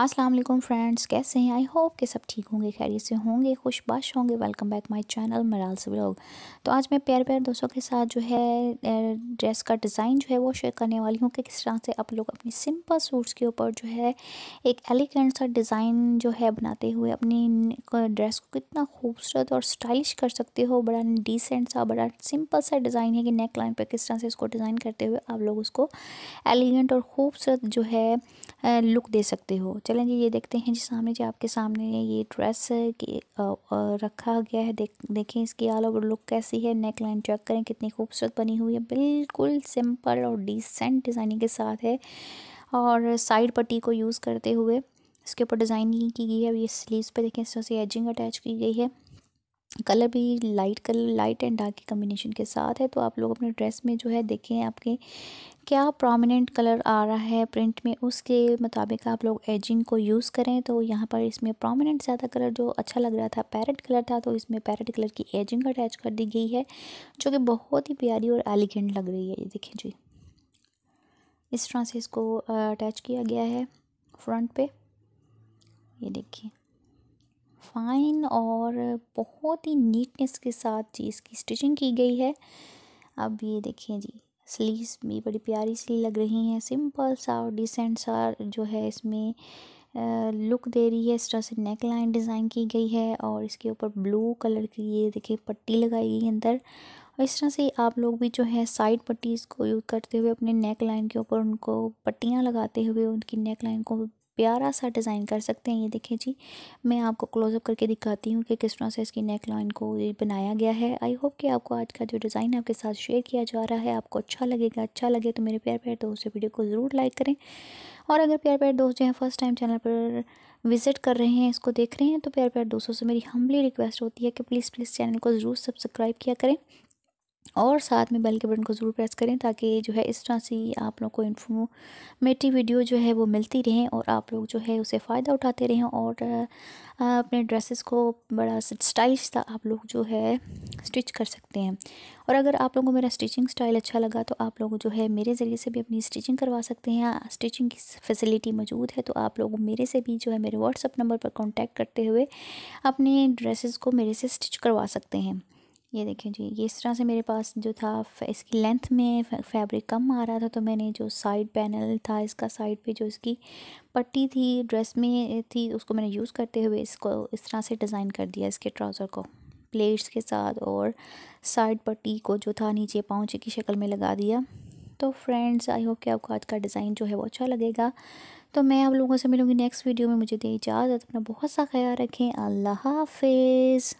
अस्सलाम वालेकुम फ्रेंड्स कैसे हैं आई होप कि सब ठीक होंगे खैरियत से होंगे खुशबाश होंगे वेलकम बैक माय चैनल मराल से ब्लॉग तो आज मैं प्यार प्यार दोस्तों के साथ जो है ड्रेस का डिज़ाइन जो है वो शेयर करने वाली हूँ कि किस तरह से आप लोग अपनी सिंपल सूट्स के ऊपर जो है एक एलिगेंट सा डिज़ाइन जो है बनाते हुए अपनी ड्रेस को कितना खूबसूरत और स्टाइलिश कर सकते हो बड़ा डिसेंट सा बड़ा सिंपल सा डिज़ाइन है कि नेक लाइन पर किस तरह से इसको डिज़ाइन करते हुए आप लोग उसको एलिगेंट और ख़ूबसूरत जो है लुक दे सकते हो चलें जी ये देखते हैं जी सामने जी आपके सामने ये ड्रेस की रखा गया है देख देखें इसकी ऑल ओवर लुक कैसी है नेक लाइन चेक करें कितनी खूबसूरत बनी हुई है बिल्कुल सिंपल और डिसेंट डिज़ाइनिंग के साथ है और साइड पट्टी को यूज़ करते हुए इसके ऊपर डिज़ाइनिंग की गई है ये स्लीव्स पर देखें इस तरह से एजिंग अटैच की गई है कलर भी light colour light and dark की कम्बिनेशन के साथ है तो आप लोग अपने ड्रेस में जो है देखें आपके क्या प्रोमिनेंट कलर आ रहा है प्रिंट में उसके मुताबिक आप लोग एजिंग को यूज़ करें तो यहाँ पर इसमें प्रोमिनेंट ज़्यादा कलर जो अच्छा लग रहा था पैरेट कलर था तो इसमें पैरेट कलर की एजिंग अटैच कर दी गई है जो कि बहुत ही प्यारी और एलिगेंट लग रही है ये देखें जी इस तरह से इसको अटैच किया गया है फ्रंट पे ये देखिए फाइन और बहुत ही नीटनेस के साथ जी इसकी स्टिचिंग की गई है अब ये देखिए जी स्लीव्स भी बड़ी प्यारी सी लग रही हैं सिंपल सा और डिसेंट सा जो है इसमें लुक दे रही है इस तरह से नेक लाइन डिज़ाइन की गई है और इसके ऊपर ब्लू कलर की ये देखिए पट्टी लगाई गई है अंदर और इस तरह से आप लोग भी जो है साइड पट्टीज़ को यूज़ करते हुए अपने नेक लाइन के ऊपर उनको पट्टियाँ लगाते हुए उनकी नेक लाइन को प्यारा सा डिज़ाइन कर सकते हैं ये देखें जी मैं आपको क्लोजअप करके दिखाती हूँ कि किस तरह से इसकी नेक लाइन को बनाया गया है आई होप कि आपको आज का जो डिज़ाइन है आपके साथ शेयर किया जा रहा है आपको अच्छा लगेगा अच्छा लगे तो मेरे प्यार प्यार दोस्त वीडियो को ज़रूर लाइक करें और अगर प्यार प्यार दोस्त जो हैं फर्स्ट टाइम चैनल पर विज़िट कर रहे हैं इसको देख रहे हैं तो प्यार प्यार दोस्तों से मेरी हम्बली रिक्वेस्ट होती है कि प्लीज़ प्लीज़ चैनल को ज़रूर सब्सक्राइब किया करें और साथ में बेल के बटन को ज़रूर प्रेस करें ताकि जो है इस तरह से आप लोग को इन्फॉर्मेटिव वीडियो जो है वो मिलती रहें और आप लोग जो है उसे फ़ायदा उठाते रहें और अपने ड्रेसेस को बड़ा स्टाइलिश सा आप लोग जो है स्टिच कर सकते हैं और अगर आप लोगों को मेरा स्टिचिंग स्टाइल अच्छा लगा तो आप लोग जो है मेरे ज़रिए से भी अपनी स्टिचिंग करवा सकते हैं स्टिचिंग की फैसिलिटी मौजूद है तो आप लोग मेरे से भी जो है मेरे व्हाट्सअप नंबर पर कॉन्टैक्ट करते हुए अपने ड्रेसेस को मेरे से स्टिच करवा सकते हैं ये देखें जी ये इस तरह से मेरे पास जो था इसकी लेंथ में फैब्रिक कम आ रहा था तो मैंने जो साइड पैनल था इसका साइड पे जो इसकी पट्टी थी ड्रेस में थी उसको मैंने यूज़ करते हुए इसको इस तरह से डिज़ाइन कर दिया इसके ट्राउज़र को प्लेट्स के साथ और साइड पट्टी को जो था नीचे पाँच की शक्ल में लगा दिया तो फ्रेंड्स आई होप कि आपको आज का डिज़ाइन जो है वो अच्छा लगेगा तो मैं आप लोगों से मिलूँगी नेक्स्ट वीडियो में मुझे दे इजाज़त अपना बहुत सा ख्याल रखें अल्लाह हाफिज़